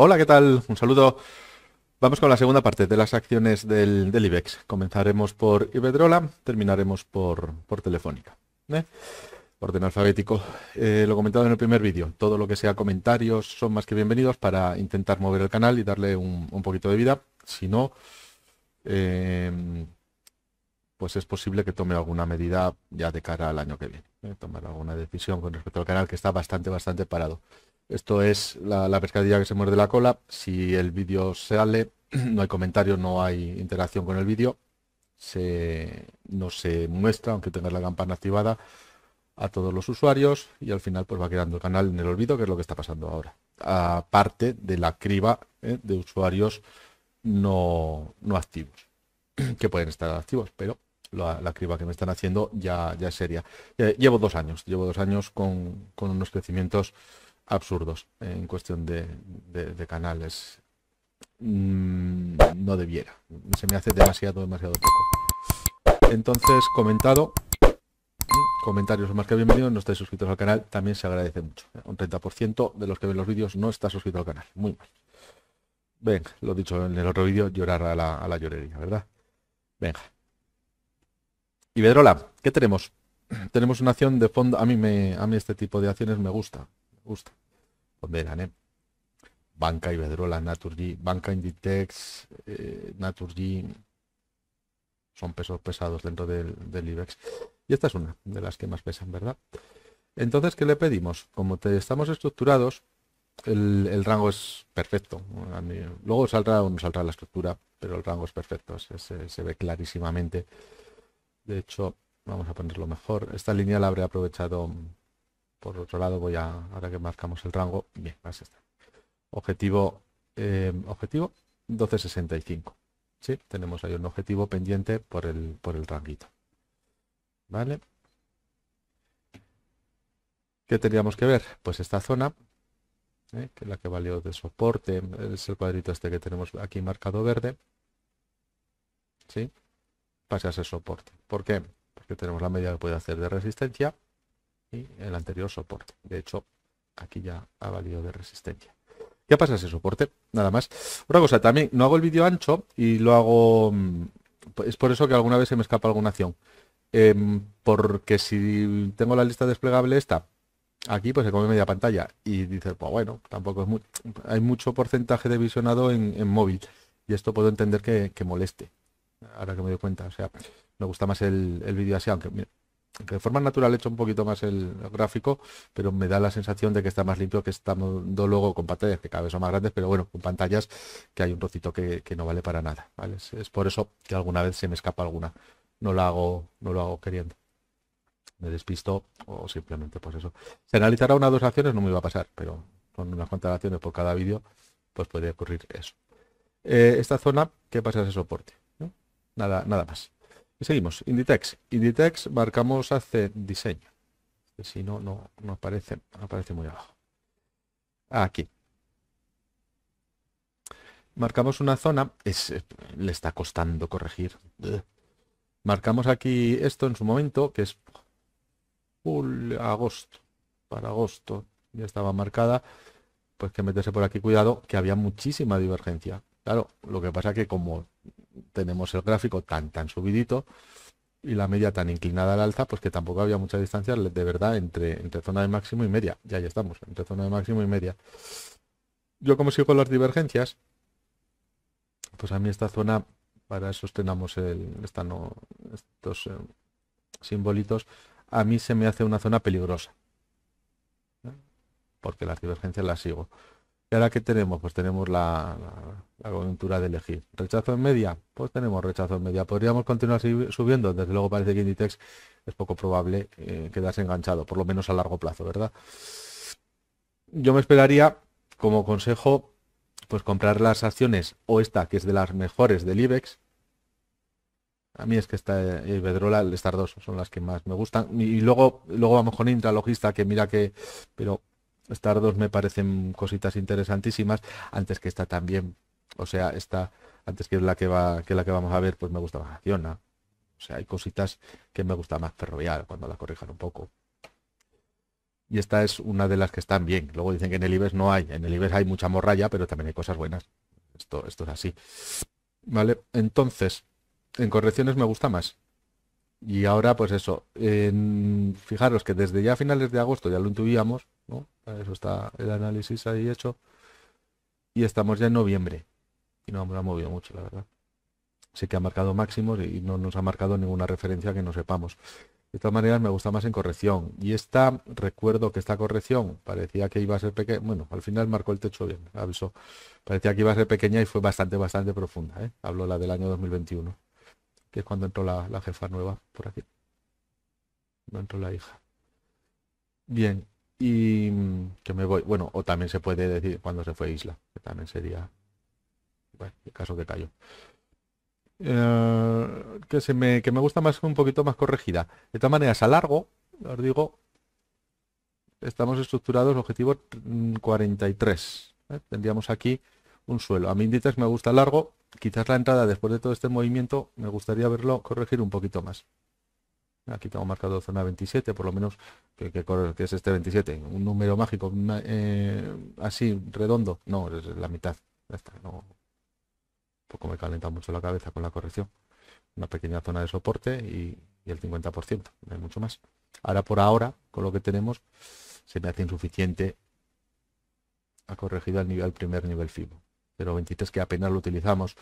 Hola, ¿qué tal? Un saludo. Vamos con la segunda parte de las acciones del, IBEX. Comenzaremos por Iberdrola, terminaremos por, Telefónica. ¿eh? Orden alfabético. Eh, lo comentado en el primer vídeo. Todo lo que sea comentarios son más que bienvenidos para intentar mover el canal y darle un, poquito de vida. Si no, eh, pues es posible que tome alguna medida ya de cara al año que viene. Tomar alguna decisión con respecto al canal que está bastante, bastante parado. Esto es la, pescadilla que se muerde la cola. Si el vídeo sale, no hay comentario, no hay interacción con el vídeo. no se muestra, aunque tengas la campana activada, a todos los usuarios y al final pues va quedando el canal en el olvido, que es lo que está pasando ahora. Aparte de la criba ¿eh? de usuarios no, no activos, que pueden estar activos, pero la, criba que me están haciendo ya, ya es seria. Eh, llevo dos años, llevo dos años con, con unos crecimientos absurdos eh, en cuestión de, canales. Mm, no debiera. Se me hace demasiado, demasiado poco. Entonces, comentado. Comentarios más que bienvenidos. No estáis suscritos al canal. También se agradece mucho. Un 30% de los que ven los vídeos no está suscrito al canal. Muy mal. Venga, lo dicho en el otro vídeo, llorar a la, llorería, ¿verdad? Venga. ...y vedrola ¿qué tenemos? Tenemos una acción de fondo. A mí, me, a mí este tipo de acciones me gusta justo. Ponderan, Banca Iberdrola, Naturgy, Banca Inditex, eh, Naturgy, son pesos pesados dentro del, IBEX. Y esta es una de las que más pesan, ¿verdad? Entonces, ¿qué le pedimos? Como te, estamos estructurados, el, rango es perfecto. Luego saldrá o no saldrá la estructura, pero el rango es perfecto, se ve clarísimamente. De hecho, vamos a ponerlo mejor. Esta línea la habré aprovechado por otro lado, voy a, ahora que marcamos el rango, bien, así está. Objetivo, eh, objetivo 1265. ¿sí? Tenemos ahí un objetivo pendiente por el, por el ranguito. ¿Vale? ¿Qué tendríamos que ver? Pues esta zona, ¿eh? que es la que valió de soporte, es el cuadrito este que tenemos aquí marcado verde, ¿sí? pasa a ser soporte. ¿Por qué? Porque tenemos la medida que puede hacer de resistencia y el anterior soporte. De hecho, aquí ya ha valido de resistencia. qué pasa ese soporte, nada más. Otra cosa, también no hago el vídeo ancho y lo hago... Mm, es por eso que alguna vez se me escapa alguna acción. Em, porque si tengo la lista desplegable esta, aquí pues se come media pantalla. Y dice, pues bueno, tampoco es Hay mucho porcentaje de visionado en, móvil. Y esto puedo entender que, moleste. Ahora que me doy cuenta, o sea, me gusta más el, vídeo así, aunque de forma natural he hecho un poquito más el gráfico, pero me da la sensación de que está más limpio que estamos luego con pantallas que cada vez son más grandes, pero bueno, con pantallas que hay un trocito que, no vale para nada. Es, por eso que alguna vez se me escapa alguna. No la hago, no lo hago queriendo. Me despisto o simplemente por pues eso. Se analizará una o dos acciones, no me iba a pasar, pero con unas cuantas acciones por cada vídeo, pues puede ocurrir eso. Eh, esta zona, ¿qué pasa ese soporte? Nada, nada más. Y seguimos, Inditex. Inditex marcamos hace diseño. Este, si no, no, no aparece, aparece muy abajo. Aquí. Marcamos una zona, es, eh, le está costando corregir. Marcamos aquí esto en su momento, que es agosto, para agosto, ya estaba marcada. Pues que meterse por aquí, cuidado, que había muchísima divergencia. Claro, lo que pasa que como tenemos el gráfico tan, tan subidito y la media tan inclinada al alza, pues que tampoco había mucha distancia de verdad entre, entre zona de máximo y media. Ya ahí estamos, entre zona de máximo y media. Yo como sigo con las divergencias, pues a mí esta zona, para eso tenemos el, esta no, estos eh, simbolitos, a mí se me hace una zona peligrosa. Porque las divergencias las sigo. ¿Y ahora qué tenemos? Pues tenemos la, aventura de elegir. ¿Rechazo en media? Pues tenemos rechazo en media. ¿Podríamos continuar subiendo? Desde luego parece que Inditex es poco probable eh, quedarse enganchado, por lo menos a largo plazo, ¿verdad? Yo me esperaría, como consejo, pues comprar las acciones o esta, que es de las mejores del IBEX. A mí es que esta eh, Bedrola, estas dos son las que más me gustan. Y luego, luego vamos con Intralogista, que mira que... Pero estas dos me parecen cositas interesantísimas. Antes que esta también, o sea, esta antes que la que va que la que vamos a ver, pues me gusta más Acciona. O sea, hay cositas que me gusta más Ferrovial cuando la corrijan un poco. Y esta es una de las que están bien. Luego dicen que en el IBES no hay. En el IBES hay mucha morralla, pero también hay cosas buenas. Esto, esto es así. Vale, entonces, en correcciones me gusta más. Y ahora, pues eso, fijaros que desde ya finales de agosto ya lo intuíamos, ¿no? Eso está el análisis ahí hecho. Y estamos ya en noviembre. Y no nos ha movido mucho, la verdad. Sí que ha marcado máximos y no nos ha marcado ninguna referencia que no sepamos. De todas maneras, me gusta más en corrección. Y esta, recuerdo que esta corrección parecía que iba a ser pequeña. Bueno, al final marcó el techo bien, avisó. Parecía que iba a ser pequeña y fue bastante, bastante profunda. ¿eh? Hablo la del año 2021 que es cuando entró la, jefa nueva por aquí. No entró la hija. Bien, y mm, que me voy. Bueno, o también se puede decir cuando se fue Isla, que también sería bueno, el caso que cayó. Eh, que, se me, que me gusta más un poquito más corregida. De todas maneras, a largo, os digo, estamos estructurados objetivo 43. Mm, ¿eh? Tendríamos aquí un suelo. A mí me gusta largo, quizás la entrada después de todo este movimiento me gustaría verlo corregir un poquito más. Aquí tengo marcado zona 27, por lo menos que, es este 27, un número mágico eh, así redondo, no, es la mitad. poco me calenta mucho la cabeza con la corrección. Una pequeña zona de soporte y, el 50%, no hay mucho más. Ahora por ahora, con lo que tenemos, se me hace insuficiente. Ha corregido al, nivel, al primer nivel FIBO. 0,23 que apenas lo utilizamos.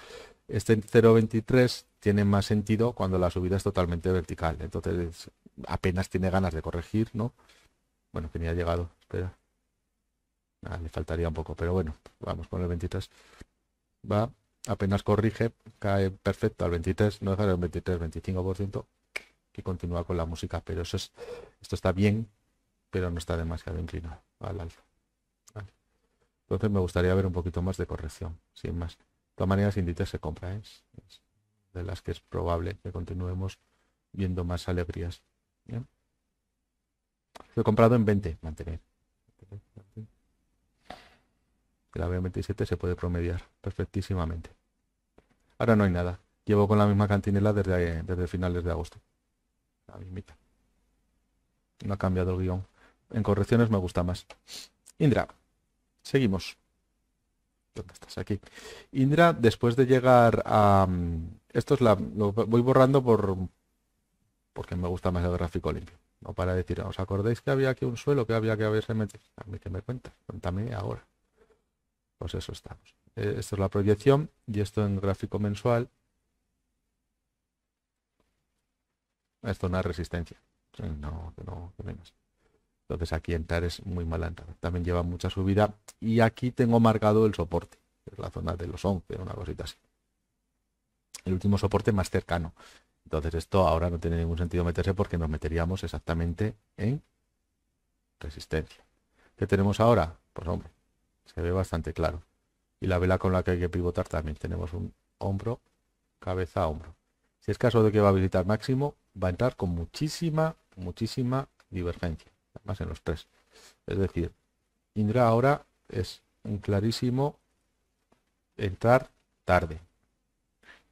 Este 0,23 tiene más sentido cuando la subida es totalmente vertical. Entonces apenas tiene ganas de corregir, ¿no? Bueno, que ni ha llegado. Espera. Ah, le faltaría un poco, pero bueno, vamos con el 23. Va, apenas corrige, cae perfecto al 23, no dejaré el 23, 25% que continúa con la música. Pero eso es, esto está bien, pero no está demasiado inclinado al alfa. Entonces me gustaría ver un poquito más de corrección, sin más. De todas maneras, Inditex se compra, ¿eh? es de las que es probable que continuemos viendo más alegrías. ¿eh? Lo he comprado en 20, mantener. La b 27 se puede promediar perfectísimamente. Ahora no hay nada. Llevo con la misma cantinela desde, finales de agosto. La mismita. No ha cambiado el guión. En correcciones me gusta más. Indra, Seguimos. ¿Dónde estás? Aquí. Indra, después de llegar a... Mm, esto es la... Lo voy borrando por... Porque me gusta más el gráfico limpio. No para decir, ¿os acordáis que había aquí un suelo que había que haberse metido? A mí que me cuenta, cuéntame ahora. Pues eso estamos. Eh, esto es la proyección y esto en gráfico mensual. Esto es resistencia. Eh, no, que no, que no entonces aquí entrar es muy mala entrada. También lleva mucha subida. Y aquí tengo marcado el soporte. Es la zona de los 11, una cosita así. El último soporte más cercano. Entonces esto ahora no tiene ningún sentido meterse porque nos meteríamos exactamente en resistencia. ¿Qué tenemos ahora? Pues hombre, se ve bastante claro. Y la vela con la que hay que pivotar también. Tenemos un hombro, cabeza a hombro. Si es caso de que va a visitar máximo, va a entrar con muchísima, muchísima divergencia más en los tres. Es decir, Indra ahora es un clarísimo entrar tarde.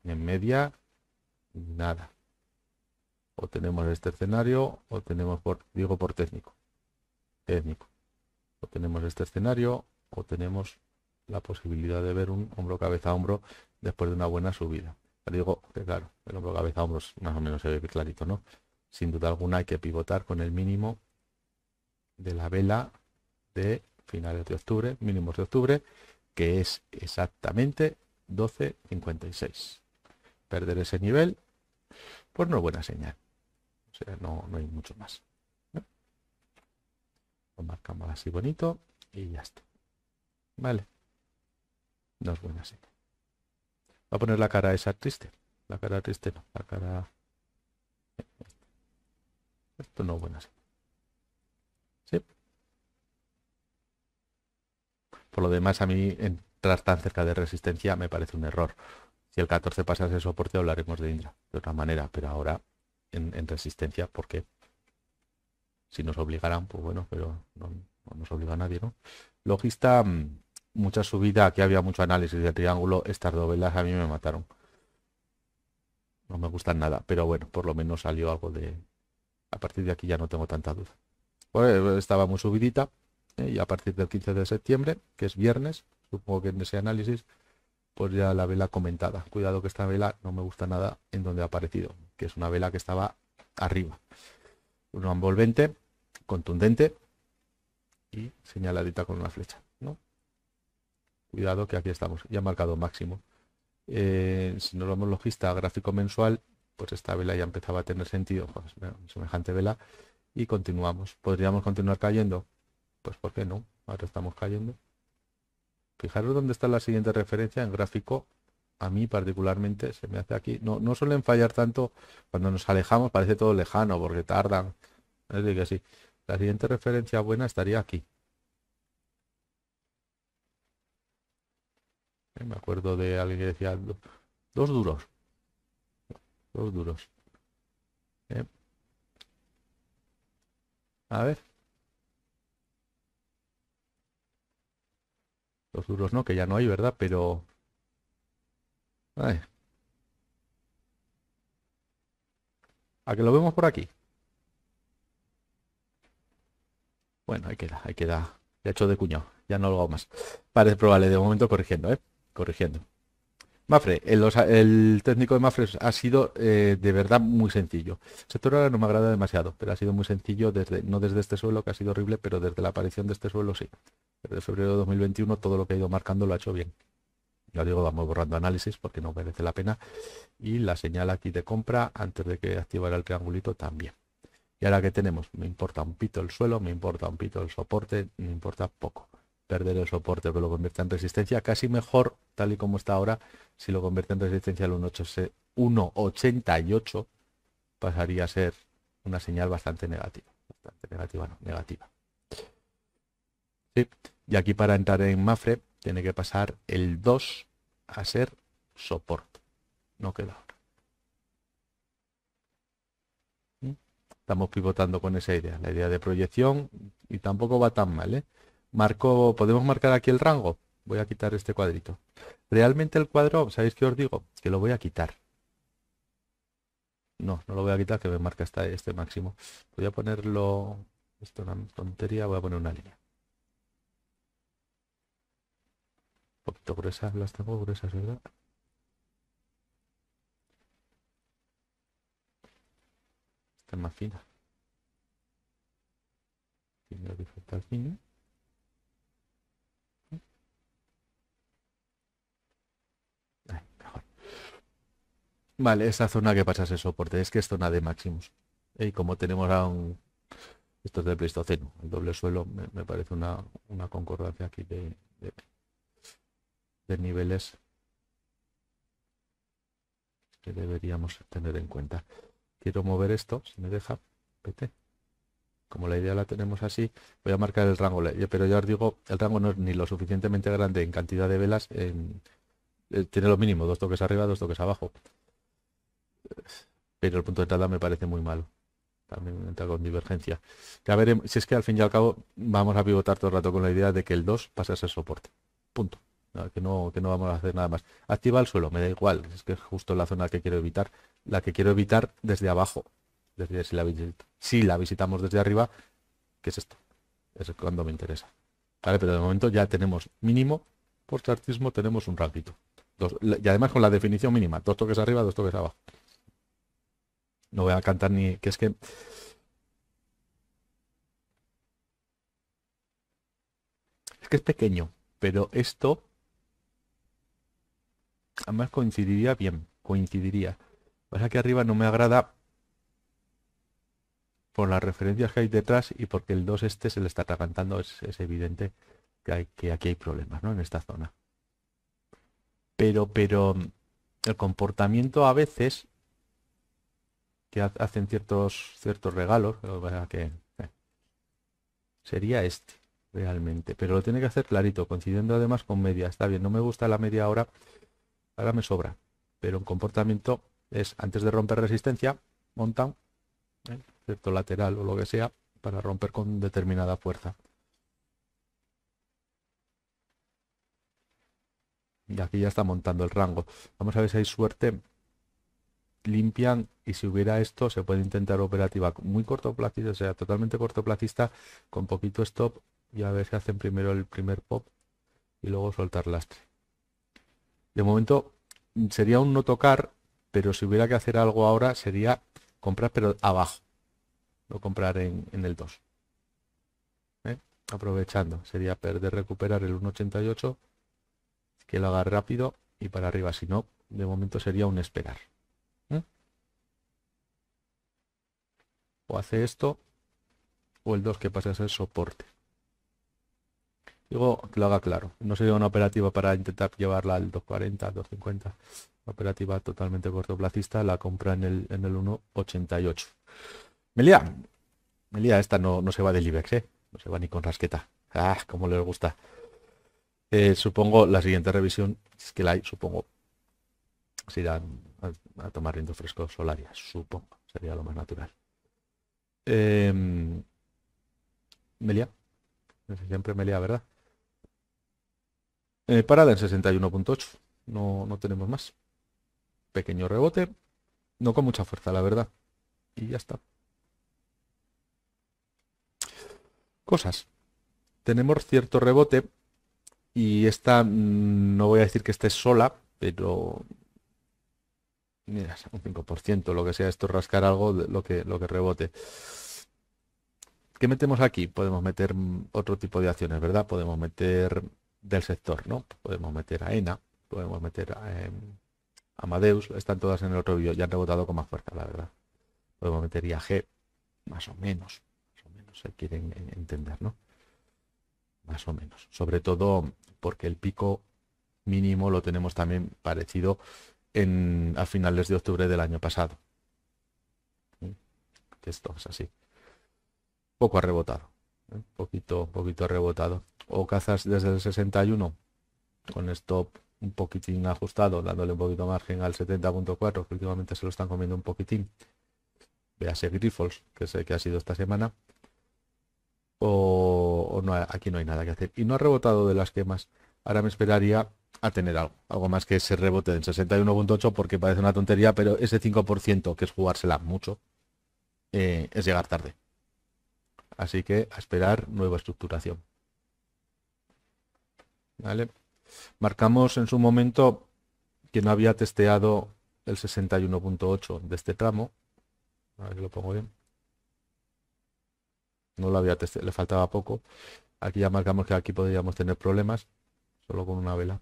En media, nada. O tenemos este escenario, o tenemos, por, digo por técnico, técnico. O tenemos este escenario, o tenemos la posibilidad de ver un hombro cabeza hombro después de una buena subida. digo que claro, el hombro cabeza hombro más o menos se ve clarito, ¿no? Sin duda alguna hay que pivotar con el mínimo de la vela de finales de octubre, mínimos de octubre, que es exactamente 12.56. Perder ese nivel, pues no es buena señal. O sea, no, hay mucho más. Lo marcamos así bonito y ya está. Vale. No es buena señal. va a poner la cara esa triste. La cara triste no. La cara... Eh, Esto no es buena señal. Por lo demás, a mí entrar tan cerca de resistencia me parece un error. Si el 14 pasa ese soporte hablaremos de Indra, de otra manera, pero ahora en, resistencia, porque Si nos obligarán, pues bueno, pero no, nos obliga a nadie, ¿no? Logista, mm, mucha subida, aquí había mucho análisis de triángulo, estas dos velas a mí me mataron. No me gustan nada, pero bueno, por lo menos salió algo de... A partir de aquí ya no tengo tanta duda. Pues, estaba muy subidita, eh, y a partir del 15 de septiembre, que es viernes, supongo que en ese análisis, pues ya la vela comentada. Cuidado que esta vela no me gusta nada en donde ha aparecido, que es una vela que estaba arriba. Uno envolvente, contundente y señaladita con una flecha. ¿no? Cuidado que aquí estamos, ya marcado máximo. Eh, si nos vamos logista a gráfico mensual, pues esta vela ya empezaba a tener sentido, pues, semejante vela, y continuamos. ¿Podríamos continuar cayendo? pues ¿por qué no? Ahora estamos cayendo. Fijaros dónde está la siguiente referencia en gráfico. A mí particularmente se me hace aquí. No, no suelen fallar tanto cuando nos alejamos, parece todo lejano porque tardan. Es decir, que sí. La siguiente referencia buena estaría aquí. Eh, me acuerdo de alguien que decía dos, duros. Dos duros. Eh. A ver. Los duros no, que ya no hay, ¿verdad? Pero... A que lo vemos por aquí. Bueno, ahí queda, ahí queda. Ya he hecho de cuñado, ya no lo hago más. Parece probable de momento corrigiendo, ¿eh? Corrigiendo. Mafre, el, técnico de Mafre ha sido eh, de verdad muy sencillo. El sector ahora no me agrada demasiado, pero ha sido muy sencillo, desde, no desde este suelo, que ha sido horrible, pero desde la aparición de este suelo sí. Desde febrero de 2021 todo lo que ha ido marcando lo ha hecho bien. Ya digo, vamos borrando análisis porque no merece la pena. Y la señal aquí de compra antes de que activara el triangulito también. Y ahora que tenemos, me importa un pito el suelo, me importa un pito el soporte, me importa poco perder el soporte, pero lo convierte en resistencia. Casi mejor, tal y como está ahora, si lo convierte en resistencia al 1.88, pasaría a ser una señal bastante negativa. Bastante negativa, negativa. Y aquí para entrar en Mafre tiene que pasar el 2 a ser soporte. No queda ahora. ¿Mm? Estamos pivotando con esa idea, la idea de proyección, y tampoco va tan mal, ¿eh? Marco, ¿podemos marcar aquí el rango? Voy a quitar este cuadrito. Realmente el cuadro, ¿sabéis qué os digo? Que lo voy a quitar. No, no lo voy a quitar, que me marca hasta este máximo. Voy a ponerlo... Esto es una tontería, voy a poner una línea. Un poquito gruesas, las tengo gruesas, ¿verdad? Esta es más fina. Tiene fina. Vale, esa zona que pasa ese soporte, es que es zona de máximos, Y como tenemos a un... Esto es del Pleistoceno, el doble suelo, me, parece una, concordancia aquí de, niveles que deberíamos tener en cuenta. Quiero mover esto, si me deja, vete. Como la idea la tenemos así, voy a marcar el rango, pero ya os digo, el rango no es ni lo suficientemente grande en cantidad de velas, eh, tiene lo mínimo, dos toques arriba, dos toques abajo pero el punto de entrada me parece muy malo. También entra con divergencia. Ya veremos, si es que al fin y al cabo vamos a pivotar todo el rato con la idea de que el 2 pasa a ser soporte. Punto. Que no, que no vamos a hacer nada más. Activa el suelo, me da igual. Es que es justo la zona que quiero evitar. La que quiero evitar desde abajo. Desde, si, la, si la visitamos desde arriba, Que es esto? Es cuando me interesa. Vale, pero de momento ya tenemos mínimo, por chartismo tenemos un ratito. y además con la definición mínima, dos toques arriba, dos toques abajo. No voy a cantar ni... que es que... Es que es pequeño, pero esto... Además coincidiría bien, coincidiría. Pasa que arriba no me agrada por las referencias que hay detrás y porque el 2 este se le está cantando. es, es, evidente que, hay, que aquí hay problemas ¿no? en esta zona. Pero, pero el comportamiento a veces que hacen ciertos, ciertos regalos, que eh, sería este realmente, pero lo tiene que hacer clarito, coincidiendo además con media, está bien, no me gusta la media hora, ahora me sobra, pero en comportamiento es antes de romper resistencia, montan eh, cierto lateral o lo que sea para romper con determinada fuerza. Y aquí ya está montando el rango. Vamos a ver si hay suerte limpian y si hubiera esto se puede intentar operativa muy cortoplacista, o sea, totalmente cortoplacista, con poquito stop y a ver si hacen primero el primer pop y luego soltar lastre. De momento mm, sería un no tocar, pero si hubiera que hacer algo ahora sería comprar pero abajo, no comprar en, en el 2. ¿eh? Aprovechando, sería perder, recuperar el 1.88, que lo haga rápido y para arriba, si no, de momento sería un esperar. o hace esto, o el 2 que pasa a ser soporte. Digo que lo haga claro. No sería una operativa para intentar llevarla al 240, 250. operativa totalmente cortoplacista, la compra en el, en el 1.88. Melia, Melia, esta no, no se va del IBEX, ¿eh? No se va ni con rasqueta. Ah, como les gusta. Eh, supongo la siguiente revisión, es que la hay, supongo, se dan a, tomar riendo fresco solaria supongo, sería lo más natural. Em, eh, Melia. Siempre Melia, ¿verdad? parada en 61.8. No, no tenemos más. Pequeño rebote. No con mucha fuerza, la verdad. Y ya está. Cosas. Tenemos cierto rebote. Y esta, mm, no voy a decir que esté sola, pero mira, un 5%, lo que sea, esto rascar algo, lo que, lo que rebote. ¿Qué metemos aquí? Podemos meter otro tipo de acciones, ¿verdad? Podemos meter del sector, ¿no? Podemos meter a ENA, podemos meter a, em, Amadeus, están todas en el otro vídeo, ya han rebotado con más fuerza, la verdad. Podemos meter IAG, más o menos, más o menos se quieren entender, ¿no? Más o menos. Sobre todo porque el pico mínimo lo tenemos también parecido a finales de octubre del año pasado. ¿Eh? Esto es así. Poco ha rebotado. ¿eh? Poquito, poquito ha rebotado. O cazas desde el 61 con esto un poquitín ajustado, dándole un poquito margen al 70.4, que últimamente se lo están comiendo un poquitín. Véase Grifols, que sé que ha sido esta semana. O, no, aquí no hay nada que hacer. Y no ha rebotado de las quemas Ahora me esperaría a tener algo, algo más que ese rebote en 61.8 porque parece una tontería, pero ese 5% que es jugársela mucho eh, es llegar tarde. Así que a esperar nueva estructuración. ¿Vale? Marcamos en su momento que no había testeado el 61.8 de este tramo. lo pongo bien. No lo había testeado, le faltaba poco. Aquí ya marcamos que aquí podríamos tener problemas, solo con una vela.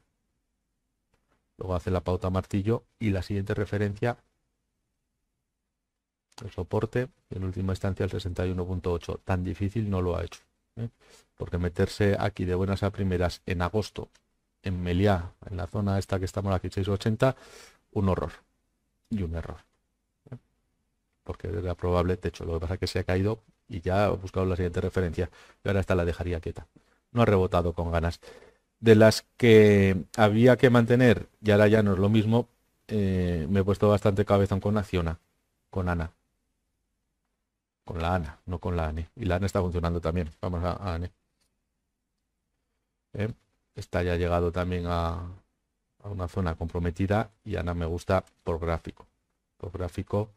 Luego hace la pauta martillo y la siguiente referencia, el soporte, en última instancia el 61.8. Tan difícil no lo ha hecho. ¿eh? Porque meterse aquí de buenas a primeras en agosto, en Meliá, en la zona esta que estamos aquí, 680, un horror y un error. ¿eh? Porque era probable techo. Lo que pasa es que se ha caído y ya ha buscado la siguiente referencia. y ahora esta la dejaría quieta. No ha rebotado con ganas de las que había que mantener, y ahora ya no es lo mismo, eh, me he puesto bastante cabezón con Acciona, con Ana. Con la Ana, no con la ANE. Y la Ana está funcionando también. Vamos a, a ANE. ¿Eh? Está ya llegado también a, una zona comprometida y Ana me gusta por gráfico. Por gráfico.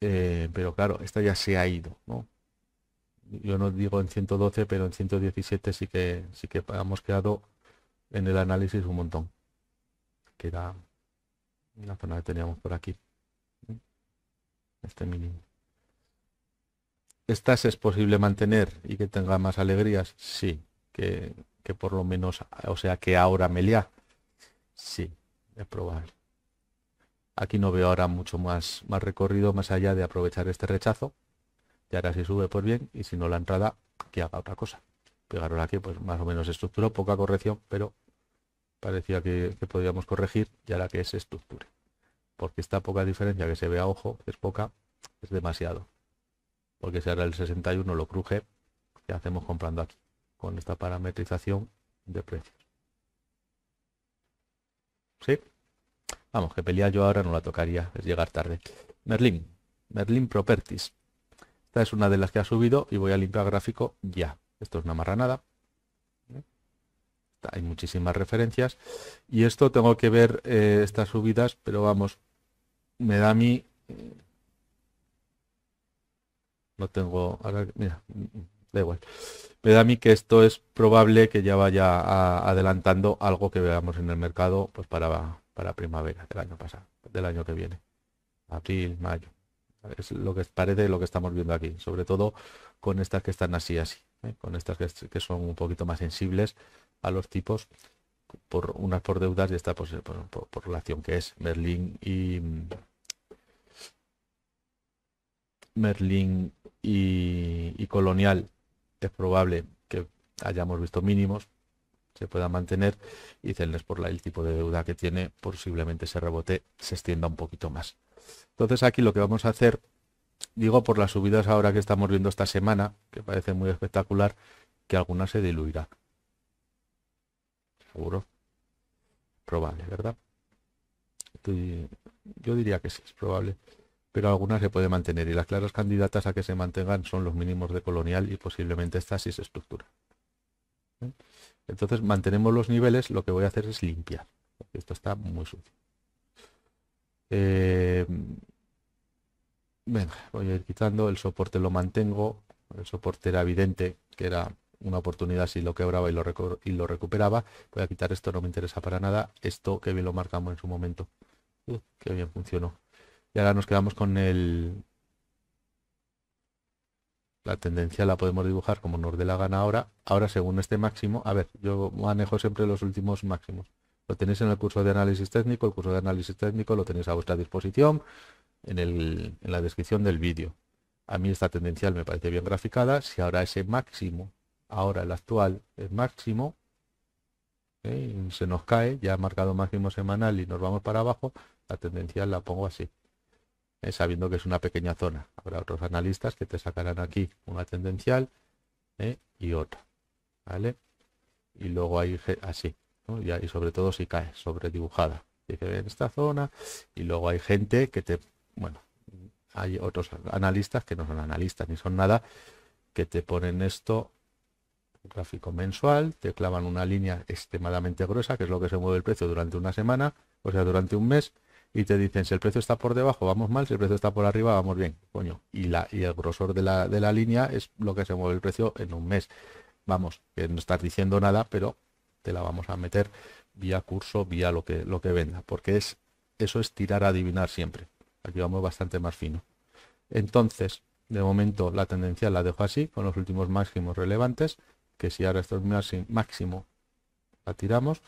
Eh, pero claro, esta ya se ha ido, ¿no? yo no digo en 112, pero en 117 sí que sí que hemos quedado en el análisis un montón. Que era la zona que teníamos por aquí. ¿eh? Este mínimo. ¿Estas es posible mantener y que tenga más alegrías? Sí. Que, por lo menos, o sea, que ahora Melia Sí, es probable. Aquí no veo ahora mucho más, más recorrido más allá de aprovechar este rechazo. Y ahora si sube, pues bien, y si no la entrada, que haga otra cosa. Pegaron aquí, pues más o menos estructura. poca corrección, pero parecía que, podíamos corregir ya la que es estructura. Porque esta poca diferencia que se ve a ojo, es poca, es demasiado. Porque si ahora el 61 lo cruje, que hacemos comprando aquí? Con esta parametrización de precios. ¿Sí? Vamos, que pelea yo ahora no la tocaría, es llegar tarde. Merlin, Merlin Properties es una de las que ha subido y voy a limpiar gráfico ya. Esto es una marranada. Hay muchísimas referencias. Y esto tengo que ver eh, estas subidas, pero vamos, me da a mí... Mm, no tengo... mira, mm, da igual. Me da a mí que esto es probable que ya vaya adelantando algo que veamos en el mercado pues para, para primavera del año pasado, del año que viene. Abril, mayo. Es lo que parece lo que estamos viendo aquí, sobre todo con estas que están así, así, ¿eh? con estas que, son un poquito más sensibles a los tipos, por unas por deudas y esta pues, eh, por, por, que es Merlín y. y Colonial es probable que hayamos visto mínimos, se pueda mantener y Celnes por el tipo de deuda que tiene posiblemente ese rebote se extienda un poquito más. Entonces aquí lo que vamos a hacer, digo por las subidas ahora que estamos viendo esta semana, que parece muy espectacular, que alguna se diluirá. Seguro. Probable, ¿verdad? Yo diría que sí, es probable pero algunas se puede mantener y las claras candidatas a que se mantengan son los mínimos de colonial y posiblemente esta si se estructura. ¿Eh? Entonces mantenemos los niveles, lo que voy a hacer es limpiar. Esto está muy sucio. Eh, voy a ir quitando, el soporte lo mantengo, el soporte era evidente, que era una oportunidad si lo quebraba y lo, recuperaba. Voy a quitar esto, no me interesa para nada. Esto que bien lo marcamos en su momento. Qué que bien funcionó. Y ahora nos quedamos con el, la tendencia la podemos dibujar como nos dé la gana ahora. Ahora, según este máximo, a ver, yo manejo siempre los últimos máximos. Lo tenéis en el curso de análisis técnico, el curso de análisis técnico lo tenéis a vuestra disposición en, la descripción del vídeo. A mí esta tendencia me parece bien graficada. Si ahora ese máximo, ahora el actual es máximo, ¿eh? se nos cae, ya ha marcado máximo semanal y nos vamos para abajo, la tendencia la pongo así. Eh, sabiendo que es una pequeña zona. Habrá otros analistas que te sacarán aquí una tendencial eh, y otra. ¿Vale? Y luego hay así. Y, sobre todo si cae sobre dibujada. en esta zona. Y luego hay gente que te. Bueno, hay otros analistas que no son analistas ni son nada. Que te ponen esto gráfico mensual, te clavan una línea extremadamente gruesa, que es lo que se mueve el precio durante una semana, o sea, durante un mes, y te dicen si el precio está por debajo vamos mal, si el precio está por arriba vamos bien, coño. Y, la, y el grosor de la, de la línea es lo que se mueve el precio en un mes. Vamos, que no estás diciendo nada, pero te la vamos a meter vía curso, vía lo que, lo que venda, porque es eso es tirar a adivinar siempre. Aquí vamos bastante más fino. Entonces, de momento la tendencia la dejo así, con los últimos máximos relevantes, que si ahora esto es máximo, la tiramos,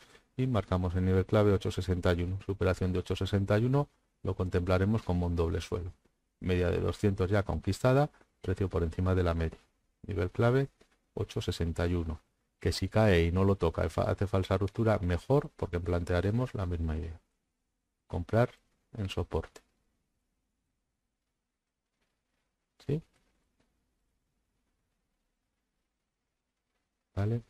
marcamos el nivel clave 861. Superación de 861 lo contemplaremos como un doble suelo. Media de 200 ya conquistada, precio por encima de la media. Nivel clave 861. Que si cae y no lo toca, hace falsa ruptura, mejor porque plantearemos la misma idea. Comprar en soporte. ¿Vale?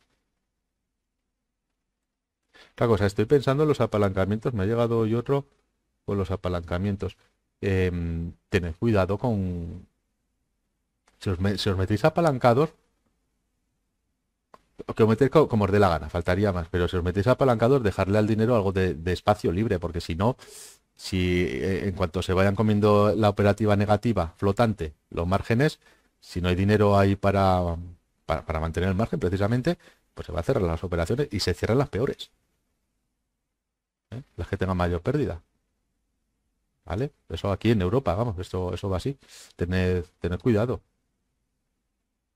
cosa, estoy pensando en los apalancamientos. Me ha llegado hoy otro con los apalancamientos. Em, tened cuidado con... Si os, metéis apalancados, que os metéis como, os dé la gana, faltaría más, pero si os metéis apalancados, dejarle al dinero algo de, espacio libre, porque si no, si eh, en cuanto se vayan comiendo la operativa negativa flotante, los márgenes, si no hay dinero ahí para, para, para mantener el margen precisamente, pues se va a cerrar las operaciones y se cierran las peores la ¿eh? las que tengan mayor pérdida. ¿Vale? Eso aquí en Europa, vamos, eso, eso va así. Tener tener cuidado.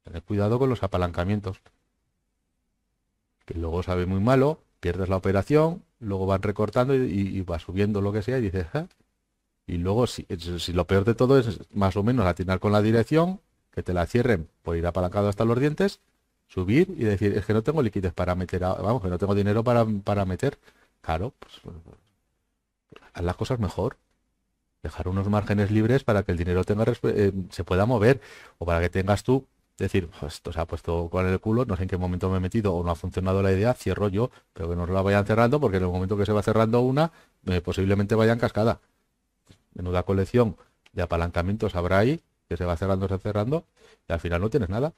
Tener cuidado con los apalancamientos. Que luego sabe muy malo, pierdes la operación, luego van recortando y, va subiendo lo que sea y dices, ah". Y luego, si, si, lo peor de todo es más o menos atinar con la dirección, que te la cierren por ir apalancado hasta los dientes, subir y decir, es que no tengo liquidez para meter, vamos, que no tengo dinero para, para meter, Claro, pues haz las cosas mejor. Dejar unos márgenes libres para que el dinero tenga eh, se pueda mover o para que tengas tú decir, pues, esto se ha puesto con el culo, no sé en qué momento me he metido o no ha funcionado la idea, cierro yo, pero que no la vayan cerrando porque en el momento que se va cerrando una, eh, posiblemente posiblemente vayan cascada. Menuda colección de apalancamientos habrá ahí, que se va cerrando, se va cerrando, y al final no tienes nada.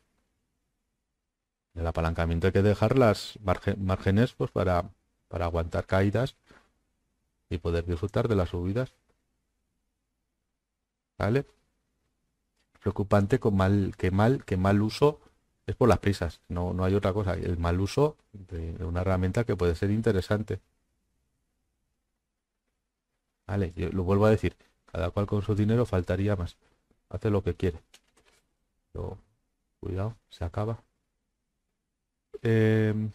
El apalancamiento hay que dejar las márgenes pues para para aguantar caídas y poder disfrutar de las subidas. ¿Vale? Preocupante con mal, que mal, que mal uso es por las prisas, no, no hay otra cosa. El mal uso de, una herramienta que puede ser interesante. Vale, yo lo vuelvo a decir, cada cual con su dinero faltaría más. Hace lo que quiere. cuidado, se acaba. Em,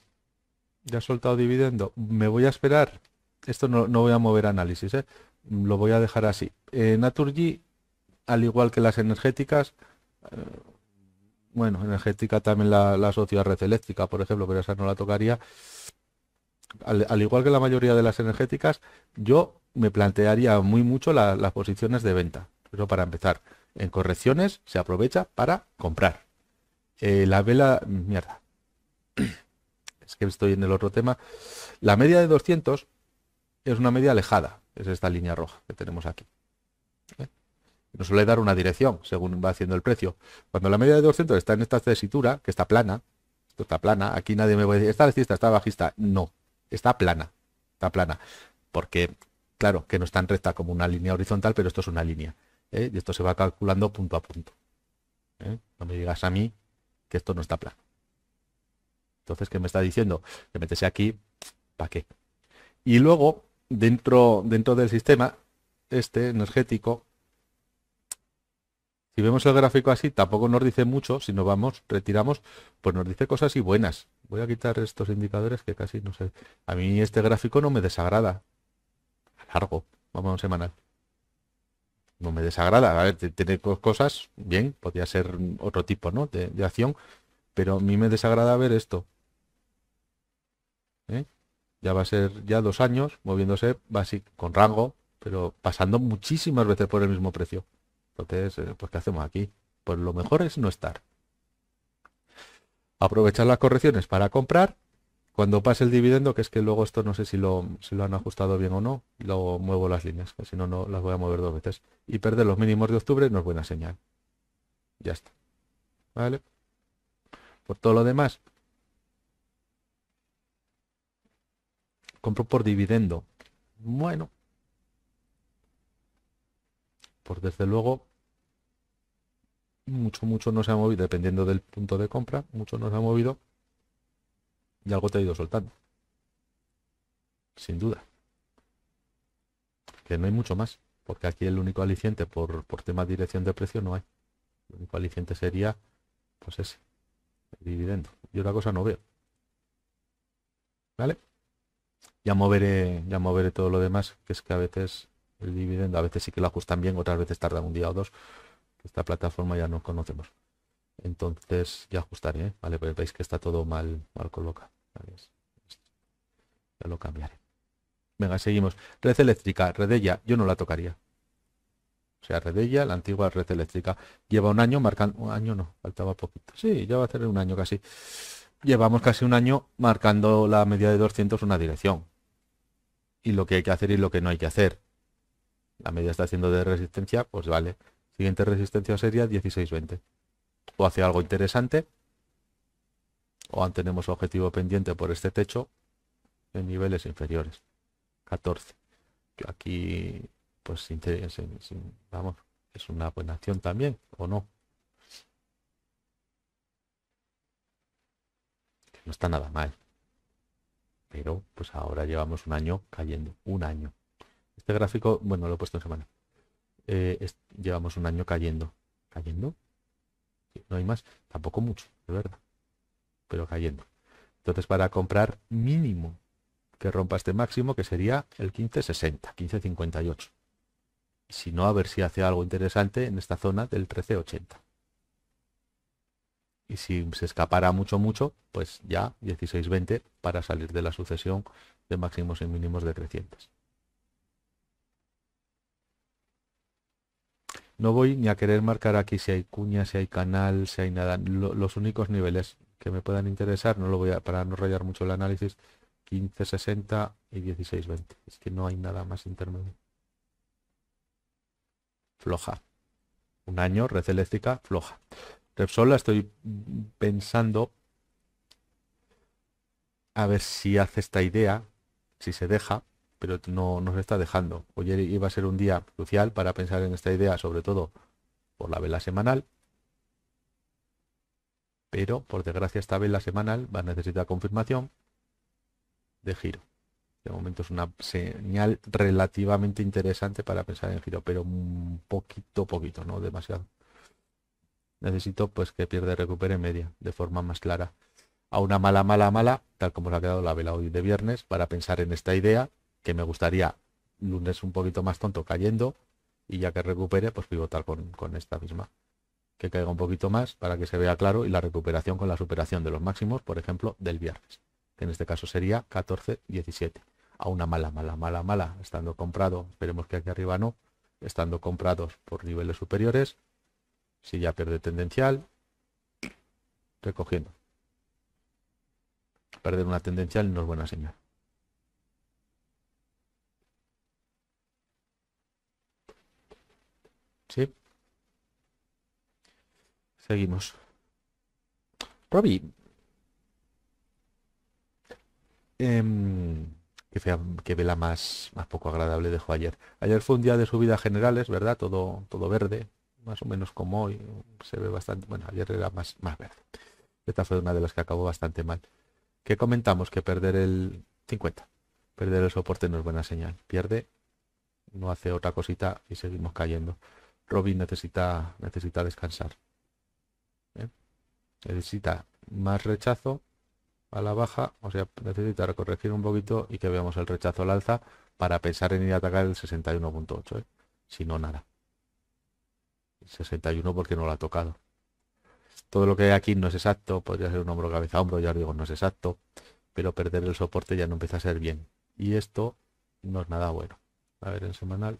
ya ha soltado dividendo. Me voy a esperar. Esto no, voy a mover análisis, ¿eh? lo voy a dejar así. Eh, Naturgy, al igual que las energéticas, eh, bueno, energética también la, sociedad red eléctrica, por ejemplo, pero esa no la tocaría. Al, igual que la mayoría de las energéticas, yo me plantearía muy mucho las posiciones de venta. Pero para empezar, en correcciones se aprovecha para comprar. Eh, la vela, mierda que estoy en el otro tema. La media de 200 es una media alejada, es esta línea roja que tenemos aquí. ¿eh? Nos suele dar una dirección según va haciendo el precio. Cuando la media de 200 está en esta tesitura, que está plana, está plana, aquí nadie me va a decir, está alcista, está bajista. No, está plana, está plana. Porque, claro, que no es tan recta como una línea horizontal, pero esto es una línea. ¿eh? Y esto se va calculando punto a punto. ¿eh? No me digas a mí que esto no está plano. Entonces, ¿qué me está diciendo? Que metes aquí, ¿para qué? Y luego, dentro, dentro del sistema, este energético, si vemos el gráfico así, tampoco nos dice mucho. Si nos vamos, retiramos, pues nos dice cosas y buenas. Voy a quitar estos indicadores que casi no sé. A mí este gráfico no me desagrada. A largo, vamos a un semanal. No me desagrada. A ver, tener cosas, bien, podría ser otro tipo ¿no? de acción, pero a mí me desagrada ver esto. ¿Eh? Ya va a ser ya dos años moviéndose, con rango, pero pasando muchísimas veces por el mismo precio. Entonces, eh, pues ¿qué hacemos aquí? Pues lo mejor es no estar. Aprovechar las correcciones para comprar. Cuando pase el dividendo, que es que luego esto no sé si lo, han ajustado bien o no, lo muevo las líneas, que si no, no las voy a mover dos veces. Y perder los mínimos de octubre no es buena señal. Ya está. ¿Vale? todo lo demás. Compro por dividendo. Bueno. Pues desde luego, mucho, mucho no se ha movido, dependiendo del punto de compra, mucho no se ha movido y algo te ha ido soltando. Sin duda. Que no hay mucho más, porque aquí el único aliciente por, tema dirección de precio no hay. El único aliciente sería, pues ese dividendo. y la cosa no veo. ¿Vale? Ya moveré, ya moveré todo lo demás, que es que a veces el dividendo, a veces sí que lo ajustan bien, otras veces tarda un día o dos. Esta plataforma ya no conocemos. Entonces ya ajustaré, ¿eh? ¿vale? Pues veis que está todo mal, mal colocado. Ya lo cambiaré. Venga, seguimos. Red eléctrica, redella yo no la tocaría. O sea, Redella, la antigua red eléctrica. Lleva un año marcando... Un año no, faltaba poquito. Sí, ya va a hacer un año casi. Llevamos casi un año marcando la media de 200 una dirección. Y lo que hay que hacer y lo que no hay que hacer. La media está haciendo de resistencia, pues vale. Siguiente resistencia sería 20 O hace algo interesante. O tenemos objetivo pendiente por este techo en niveles inferiores. 14. aquí pues vamos, es una buena acción también, ¿o no? No está nada mal. Pero pues ahora llevamos un año cayendo, un año. Este gráfico, bueno, lo he puesto en semana. Eh, llevamos un año cayendo. ¿Cayendo? no hay más. Tampoco mucho, de verdad. Pero cayendo. Entonces, para comprar mínimo que rompa este máximo, que sería el 1560, 1558 si no, a ver si hace algo interesante en esta zona del 1380. Y si se escapara mucho, mucho, pues ya 1620 para salir de la sucesión de máximos y mínimos decrecientes. No voy ni a querer marcar aquí si hay cuña, si hay canal, si hay nada. los únicos niveles que me puedan interesar, no lo voy a, para no rayar mucho el análisis, 1560 y 1620. Es que no hay nada más intermedio floja. Un año, red eléctrica floja. Repsol la estoy pensando a ver si hace esta idea, si se deja, pero no, nos se está dejando. Hoy iba a ser un día crucial para pensar en esta idea, sobre todo por la vela semanal. Pero, por desgracia, esta vela semanal va a necesitar confirmación de giro. De momento es una señal relativamente interesante para pensar en giro, pero un poquito, poquito, no demasiado. Necesito pues que pierde recupere media de forma más clara. A una mala, mala, mala, tal como se ha quedado la vela hoy de viernes, para pensar en esta idea, que me gustaría lunes un poquito más tonto cayendo, y ya que recupere, pues pivotar con, con esta misma que caiga un poquito más para que se vea claro y la recuperación con la superación de los máximos, por ejemplo, del viernes, que en este caso sería 14-17 a una mala, mala, mala, mala, estando comprado, esperemos que aquí arriba no, estando comprados por niveles superiores, si ya pierde tendencial, recogiendo. Perder una tendencial no es buena señal. ¿Sí? Seguimos. Robbie. Em, que vela más, más poco agradable dejó ayer. Ayer fue un día de subidas generales, ¿verdad? Todo, todo verde, más o menos como hoy. Se ve bastante, bueno, ayer era más, más verde. Esta fue una de las que acabó bastante mal. Que comentamos que perder el 50, perder el soporte no es buena señal. Pierde, no hace otra cosita y seguimos cayendo. Robin necesita, necesita descansar. ¿Eh? Necesita más rechazo a la baja, o sea, necesitar corregir un poquito y que veamos el rechazo al alza para pensar en ir a atacar el 61.8, ¿eh? si no nada. 61 porque no lo ha tocado. Todo lo que hay aquí no es exacto, podría ser un hombro cabeza hombro, ya os digo, no es exacto, pero perder el soporte ya no empieza a ser bien. Y esto no es nada bueno. A ver, en semanal.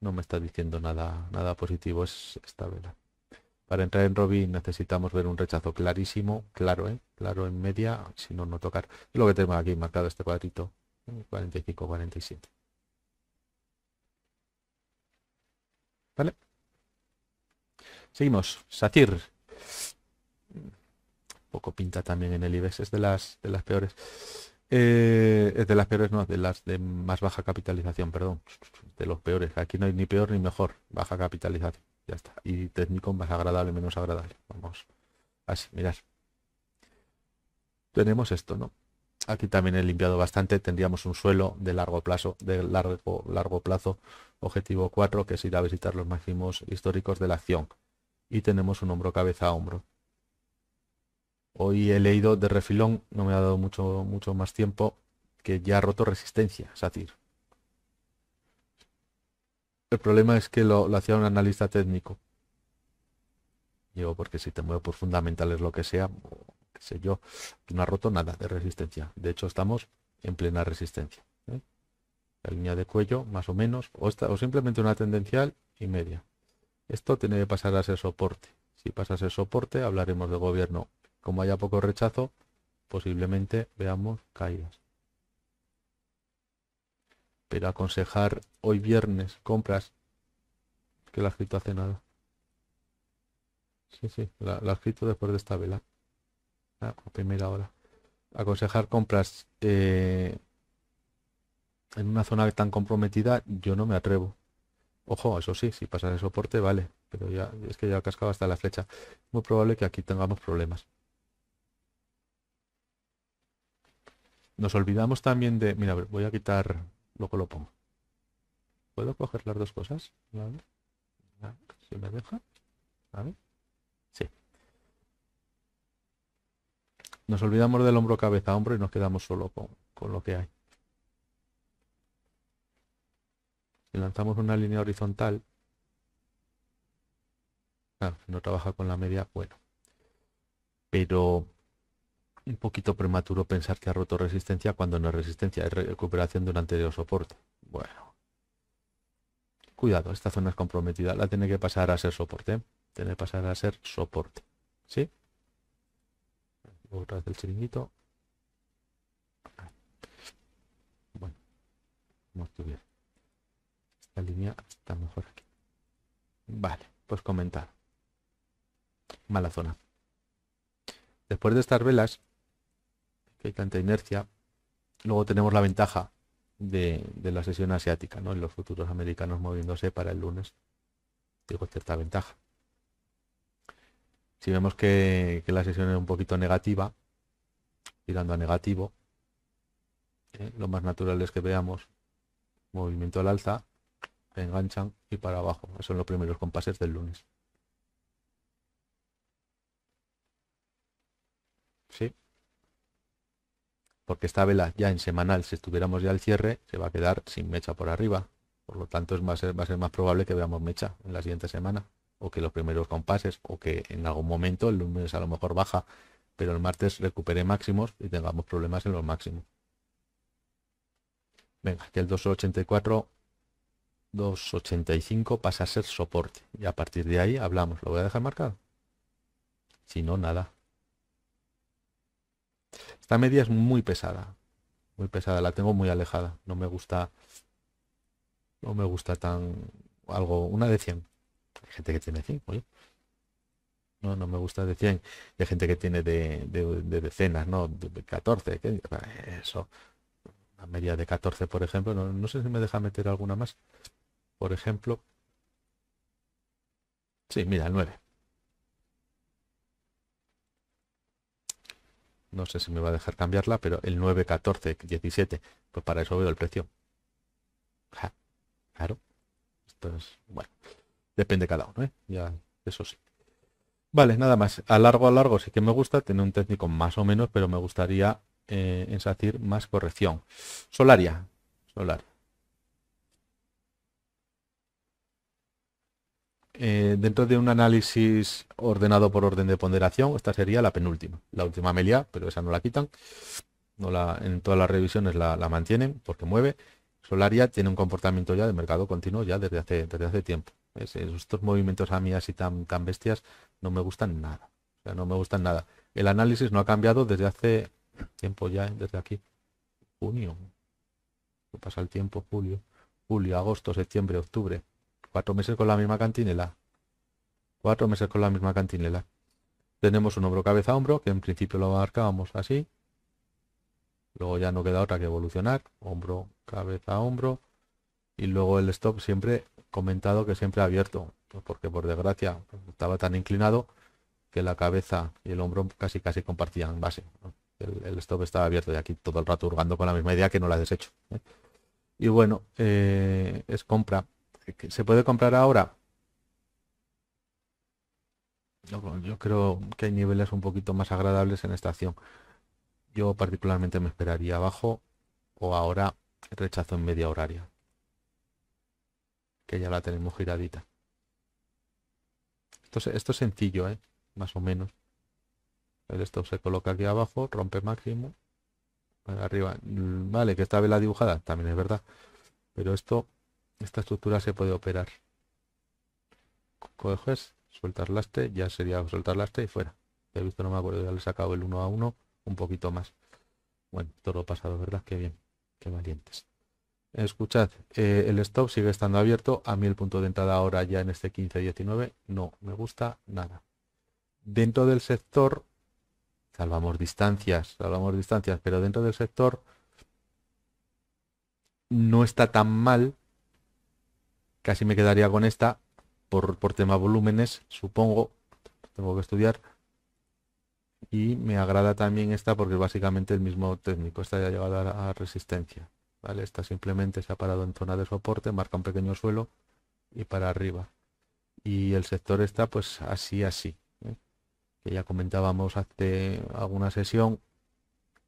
No me está diciendo nada, nada positivo es esta vela. Para entrar en Robin necesitamos ver un rechazo clarísimo, claro, ¿eh? claro en media, si no, no tocar. lo que tengo aquí marcado este cuadrito, 45-47. ¿eh? ¿Vale? Seguimos. Satir. Poco pinta también en el IBEX, es de las, de las peores. Eh, es de las peores, no, de las de más baja capitalización, perdón. De los peores. Aquí no hay ni peor ni mejor. Baja capitalización. Ya está. Y técnico más agradable, menos agradable. Vamos. Así, mirad. Tenemos esto, ¿no? Aquí también he limpiado bastante. Tendríamos un suelo de largo plazo, de largo, largo plazo. Objetivo 4, que es ir a visitar los máximos históricos de la acción. Y tenemos un hombro cabeza a hombro. Hoy he leído de refilón, no me ha dado mucho, mucho más tiempo, que ya ha roto resistencia, Satir. El problema es que lo, hacía un analista técnico. Digo, porque si te muevo por fundamentales, lo que sea, qué sé yo, no ha roto nada de resistencia. De hecho, estamos en plena resistencia. ¿eh? La línea de cuello, más o menos, o, o simplemente una tendencial y media. Esto tiene que pasar a ser soporte. Si pasa a ser soporte, hablaremos de gobierno. Como haya poco rechazo, posiblemente veamos caídas. Pero aconsejar hoy viernes compras que la escrito hace nada. Sí, sí, la, escrito después de esta vela. A primera hora. Aconsejar compras eh, en una zona tan comprometida, yo no me atrevo. Ojo, eso sí, si pasa el soporte, vale. Pero ya es que ya ha cascado hasta la flecha. Muy probable que aquí tengamos problemas. Nos olvidamos también de... Mira, voy a quitar Luego lo pongo. ¿Puedo coger las dos cosas? me deja. Sí. Nos olvidamos del hombro cabeza hombro y nos quedamos solo con, lo que hay. Si lanzamos una línea horizontal, no trabaja con la media, bueno. Pero un poquito prematuro pensar que ha roto resistencia cuando no es resistencia, es recuperación de un anterior soporte. Bueno. Cuidado, esta zona es comprometida, la tiene que pasar a ser soporte. ¿eh? Tiene que pasar a ser soporte. ¿Sí? Otra del el chiringuito. Bueno, vamos a Esta línea está mejor aquí. Vale, pues comentar. Mala zona. Después de estas velas, que hay tanta inercia. Luego tenemos la ventaja de, la sesión asiática, ¿no? En los futuros americanos moviéndose para el lunes. Digo, cierta ventaja. Si vemos que, la sesión es un poquito negativa, tirando a negativo, ¿eh? lo más natural es que veamos movimiento al alza, enganchan y para abajo. Esos son los primeros compases del lunes. Sí porque esta vela ya en semanal, si estuviéramos ya al cierre, se va a quedar sin mecha por arriba. Por lo tanto, es más, va a ser más probable que veamos mecha en la siguiente semana, o que los primeros compases, o que en algún momento, el lunes a lo mejor baja, pero el martes recupere máximos y tengamos problemas en los máximos. Venga, que el 284, 285 pasa a ser soporte. Y a partir de ahí hablamos. Lo voy a dejar marcado. Si no, nada media es muy pesada. Muy pesada, la tengo muy alejada. No me gusta. No me gusta tan. Algo. Una de 100. Hay gente que tiene 5 No, no me gusta de 100. Hay gente que tiene de, decenas, ¿no? De 14. Eso. la media de 14, por ejemplo. No, sé si me deja meter alguna más. Por ejemplo. Sí, mira, 9. No sé si me va a dejar cambiarla, pero el 9, 14, 17. Pues para eso veo el precio. claro. bueno, depende cada uno, ¿eh? Ya, eso sí. Vale, nada más. A largo a largo sí que me gusta tener un técnico más o menos, pero me gustaría eh, ensacir más corrección. Solaria. Solaria. Eh, dentro de un análisis ordenado por orden de ponderación, esta sería la penúltima, la última Amelia, pero esa no la quitan. No la, en todas las revisiones la, mantienen porque mueve. Solaria tiene un comportamiento ya de mercado continuo ya desde hace, desde hace tiempo. estos movimientos a mí así tan, tan bestias no me gustan nada. O sea, no me gustan nada. El análisis no ha cambiado desde hace tiempo ya, ¿eh? desde aquí. Junio. ¿Qué pasa el tiempo? Julio. Julio, agosto, septiembre, octubre. Cuatro meses con la misma cantinela. Cuatro meses con la misma cantinela. Tenemos un hombro cabeza a hombro, que en principio lo marcábamos así. Luego ya no queda otra que evolucionar. Hombro, cabeza, hombro. Y luego el stop siempre comentado que siempre abierto. Porque por desgracia estaba tan inclinado que la cabeza y el hombro casi casi compartían base. El, stop estaba abierto y aquí todo el rato hurgando con la misma idea que no la he deshecho. ¿eh? Y bueno, eh, es compra ¿Se puede comprar ahora? Yo creo que hay niveles un poquito más agradables en esta acción. Yo particularmente me esperaría abajo o ahora rechazo en media horaria. Que ya la tenemos giradita. Esto, esto es sencillo, ¿eh? más o menos. El se coloca aquí abajo, rompe máximo. Para arriba. Vale, que esta vela dibujada, también es verdad. Pero esto esta estructura se puede operar. Coges, sueltas laste, ya sería soltar lastre y fuera. He visto, no me acuerdo, ya le he sacado el 1 a 1 un poquito más. Bueno, todo lo pasado, ¿verdad? Qué bien, qué valientes. Escuchad, eh, el stop sigue estando abierto. A mí el punto de entrada ahora ya en este 15-19 no me gusta nada. Dentro del sector, salvamos distancias, salvamos distancias, pero dentro del sector no está tan mal Casi me quedaría con esta por, tema volúmenes, supongo. Tengo que estudiar. Y me agrada también esta porque básicamente el mismo técnico. Esta ya ha llegado a, resistencia. ¿vale? Esta simplemente se ha parado en zona de soporte, marca un pequeño suelo y para arriba. Y el sector está pues así, así. ¿eh? Que ya comentábamos hace alguna sesión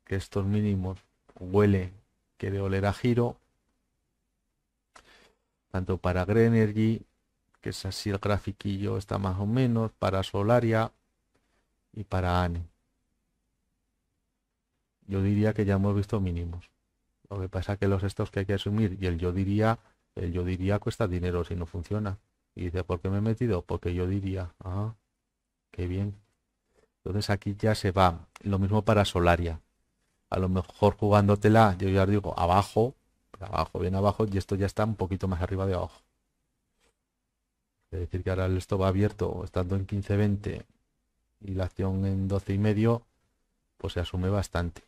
que estos mínimos huele, de oler a giro, tanto para Energy que es así el grafiquillo, está más o menos, para Solaria y para ANE. Yo diría que ya hemos visto mínimos. Lo que pasa es que los estos que hay que asumir y el yo diría, el yo diría cuesta dinero si no funciona. Y dice, ¿por qué me he metido? Porque yo diría, ah, qué bien. Entonces aquí ya se va. Lo mismo para Solaria. A lo mejor jugándotela, yo ya digo, abajo, abajo, bien abajo, y esto ya está un poquito más arriba de abajo. Es decir, que ahora esto va abierto, estando en 15.20 y la acción en 12.5 y medio, pues se asume bastante.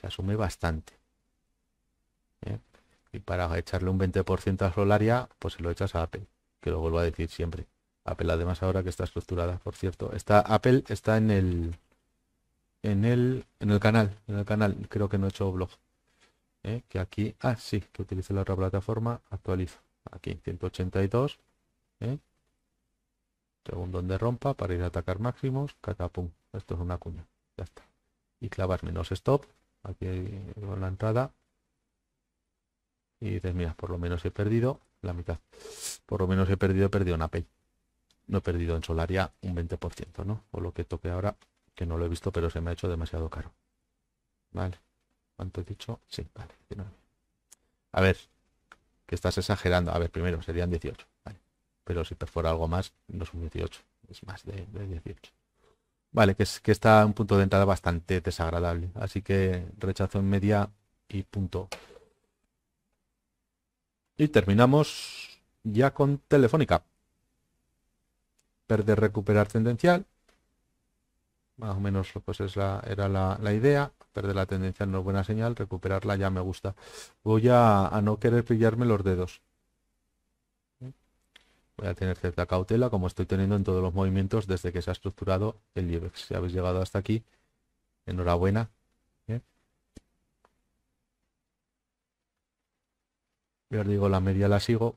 Se asume bastante. ¿eh? Y para echarle un 20% a Solaria, pues se lo echas a Apple, que lo vuelvo a decir siempre. Apple además ahora que está estructurada, por cierto. Está, Apple está en el en el, en el canal, en el canal, creo que no he hecho blog. ¿eh? Que aquí, ah, sí, que utilice la otra plataforma, actualizo. Aquí, 182. ¿eh? Según donde rompa, para ir a atacar máximos, catapum. Esto es una cuña, ya está. Y clavas menos stop, aquí con la entrada. Y dices, mira, por lo menos he perdido la mitad. Por lo menos he perdido, he perdido en pay, No he perdido en Solaria un 20%, ¿no? O lo que toque ahora que no lo he visto, pero se me ha hecho demasiado caro. Vale. ¿Cuánto he dicho? Sí, vale, A ver, que estás exagerando. A ver, primero serían 18. Pero si perfora algo más, no son 18. Es más de, 18. Vale, que, es, que está un punto de entrada bastante desagradable. Así que rechazo en media y punto. Y terminamos ya con Telefónica. Perder, recuperar tendencial. Más o menos pues es era la, idea. Perder la tendencia no es buena señal, recuperarla ya me gusta. Voy a, a no querer pillarme los dedos. Voy a tener cierta cautela como estoy teniendo en todos los movimientos desde que se ha estructurado el IBEX. Si habéis llegado hasta aquí, enhorabuena. Yo ¿eh? Ya os digo, la media la sigo.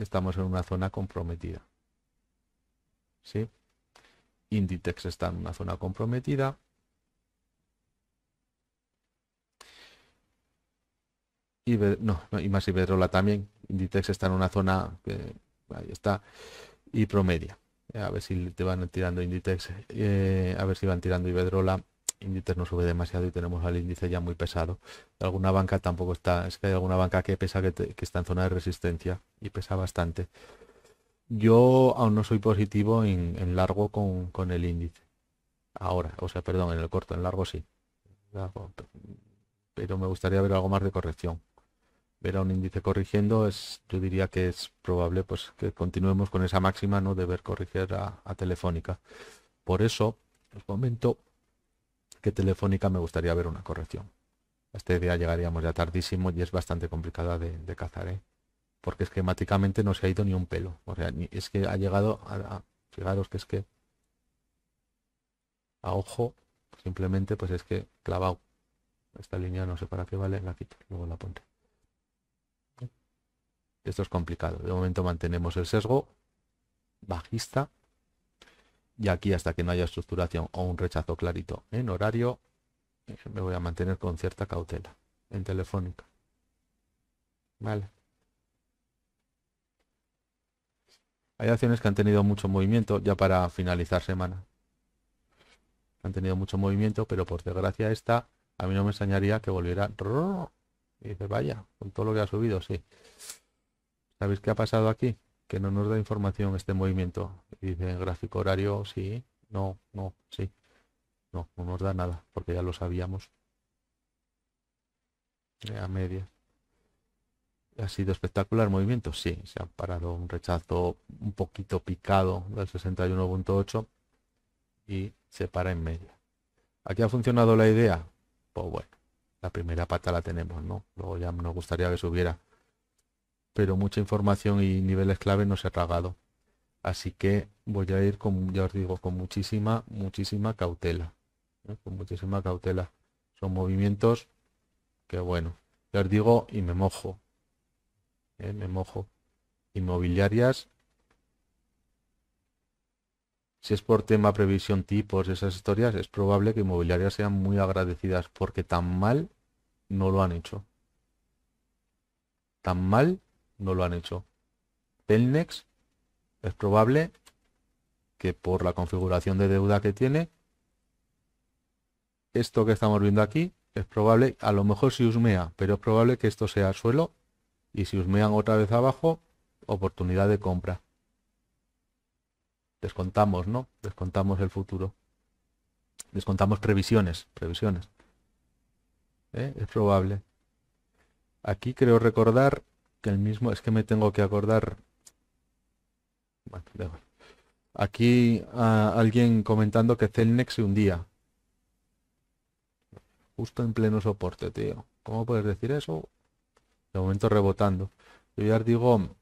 Estamos en una zona comprometida. ¿Sí? Inditex está en una zona comprometida. y no, y más Iberdrola también. Inditex está en una zona que ahí está. Y promedia. A ver si te van tirando Inditex. Eh, a ver si van tirando Iberdrola. Inditex no sube demasiado y tenemos al índice ya muy pesado. Alguna banca tampoco está. Es que hay alguna banca que pesa que está en zona de resistencia y pesa bastante. Yo aún no soy positivo en, largo con, el índice. Ahora, o sea, perdón, en el corto, en largo sí. pero me gustaría ver algo más de corrección. Ver a un índice corrigiendo es, yo diría que es probable pues que continuemos con esa máxima ¿no? de ver corrigir a, Telefónica. Por eso, os comento que Telefónica me gustaría ver una corrección. Esta idea llegaríamos ya tardísimo y es bastante complicada de, de cazar. ¿eh? porque esquemáticamente no se ha ido ni un pelo. O sea, es que ha llegado a, fijaros que es que a ojo, simplemente pues es que clavado. Esta línea no sé para qué vale, la quito, luego la ponte. Esto es complicado. De momento mantenemos el sesgo bajista. Y aquí hasta que no haya estructuración o un rechazo clarito en horario, me voy a mantener con cierta cautela en telefónica. Vale. Hay acciones que han tenido mucho movimiento ya para finalizar semana. Han tenido mucho movimiento, pero por desgracia esta, a mí no me enseñaría que volviera. Y dice, vaya, con todo lo que ha subido, sí. ¿Sabéis qué ha pasado aquí? Que no nos da información este movimiento. Y dice, gráfico horario, sí, no, no, sí. No, no nos da nada, porque ya lo sabíamos. A media. ¿Ha sido espectacular el movimiento? Sí, se ha parado un rechazo un poquito picado del 61.8 y se para en medio. ¿Aquí ha funcionado la idea? Pues bueno, la primera pata la tenemos, ¿no? Luego ya nos gustaría que subiera. Pero mucha información y niveles clave no se ha tragado. Así que voy a ir con, ya os digo, con muchísima, muchísima cautela. Con muchísima cautela. Son movimientos que bueno, ya os digo y me mojo. Eh, me mojo, inmobiliarias, si es por tema previsión tipos, esas historias, es probable que inmobiliarias sean muy agradecidas porque tan mal no lo han hecho. Tan mal no lo han hecho. Telnex es probable que por la configuración de deuda que tiene, esto que estamos viendo aquí, es probable, a lo mejor si usmea... pero es probable que esto sea suelo y si os husmean otra vez abajo, oportunidad de compra. Descontamos, ¿no? Descontamos el futuro. Descontamos previsiones, previsiones. ¿Eh? Es probable. Aquí creo recordar que el mismo, es que me tengo que acordar. Aquí ah, alguien comentando que Celnex se hundía. Justo en pleno soporte, tío. ¿Cómo puedes decir eso? De momento rebotando. Yo ya digo,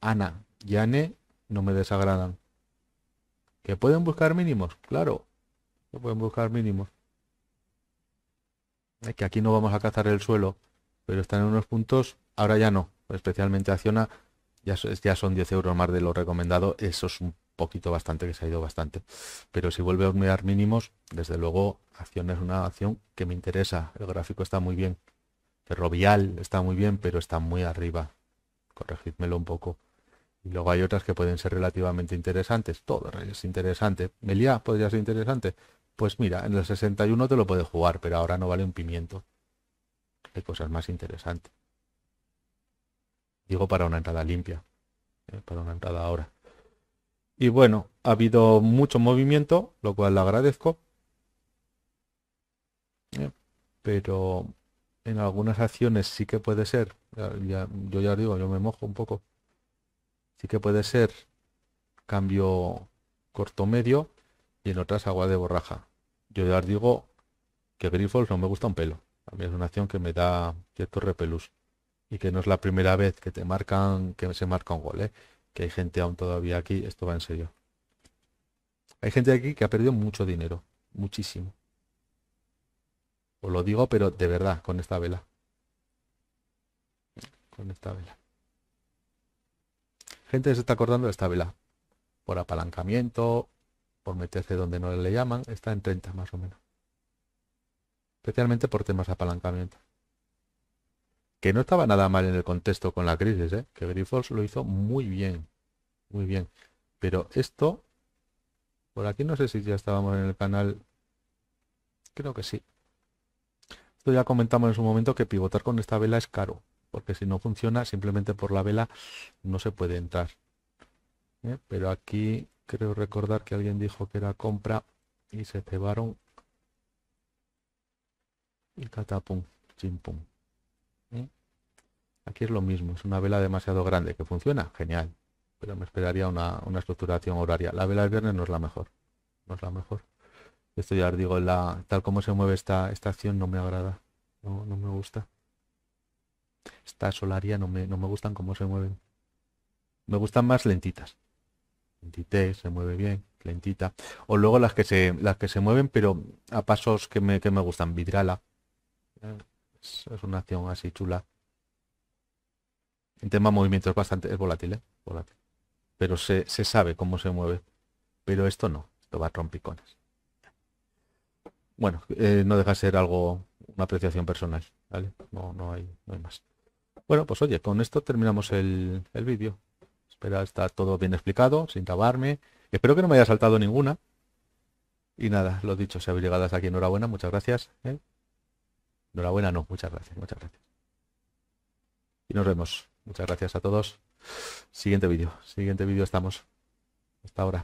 Ana y Ane no me desagradan. ¿Que pueden buscar mínimos? Claro, que pueden buscar mínimos. Es que aquí no vamos a cazar el suelo, pero están en unos puntos, ahora ya no, especialmente Acciona, ya, ya son 10 euros más de lo recomendado, eso es un poquito bastante, que se ha ido bastante. Pero si vuelve a mirar mínimos, desde luego, ACCIONA es una acción que me interesa. El gráfico está muy bien. Ferrovial está muy bien, pero está muy arriba. Corregidmelo un poco. Y luego hay otras que pueden ser relativamente interesantes. Todo es interesante. Meliá podría ser interesante. Pues mira, en el 61 te lo puedes jugar, pero ahora no vale un pimiento. Hay cosas más interesantes. Digo para una entrada limpia. Eh, para una entrada ahora. Y bueno, ha habido mucho movimiento, lo cual le agradezco. Eh, pero en algunas acciones sí que puede ser, yo ya digo, yo me mojo un poco, sí que puede ser cambio corto medio y en otras agua de borraja. Yo ya digo que Grifols no me gusta un pelo. A mí es una acción que me da cierto repelús y que no es la primera vez que te marcan, que se marca un gol, ¿eh? que hay gente aún todavía aquí, esto va en serio. Hay gente aquí que ha perdido mucho dinero, muchísimo. Os lo digo, pero de verdad, con esta vela. Con esta vela. Gente se está acordando de esta vela. Por apalancamiento, por meterse donde no le llaman, está en 30 más o menos. Especialmente por temas de apalancamiento. Que no estaba nada mal en el contexto con la crisis, ¿eh? que Grifols lo hizo muy bien. Muy bien. Pero esto, por aquí no sé si ya estábamos en el canal. Creo que sí. Esto ya comentamos en su momento que pivotar con esta vela es caro, porque si no funciona simplemente por la vela no se puede entrar. ¿eh? Pero aquí creo recordar que alguien dijo que era compra y se cebaron y catapum, chimpum. ¿eh? Aquí es lo mismo, es una vela demasiado grande que funciona, genial, pero me esperaría una, una estructuración horaria. La vela del viernes no es la mejor, no es la mejor. Esto ya os digo, la, tal como se mueve esta, esta acción no me agrada. No, me gusta. Esta solaria no me, no me gustan cómo se mueven. Me gustan más lentitas. Lentité, se mueve bien, lentita. O luego las que se, las que se mueven, pero a pasos que me, que me gustan. Vidrala. Es, una acción así chula. En tema de movimiento es bastante, es volátil, ¿eh? Pero se, sabe cómo se mueve. Pero esto no, esto va a rompicones bueno, eh, no deja ser algo, una apreciación personal, ¿vale? No, no, hay, no hay más. Bueno, pues oye, con esto terminamos el, vídeo. Espera, está todo bien explicado, sin tabarme. Espero que no me haya saltado ninguna. Y nada, lo dicho, se habéis llegado hasta aquí, enhorabuena, muchas gracias. ¿eh? Enhorabuena, no, muchas gracias, muchas gracias. Y nos vemos. Muchas gracias a todos. Siguiente vídeo, siguiente vídeo estamos. Hasta ahora.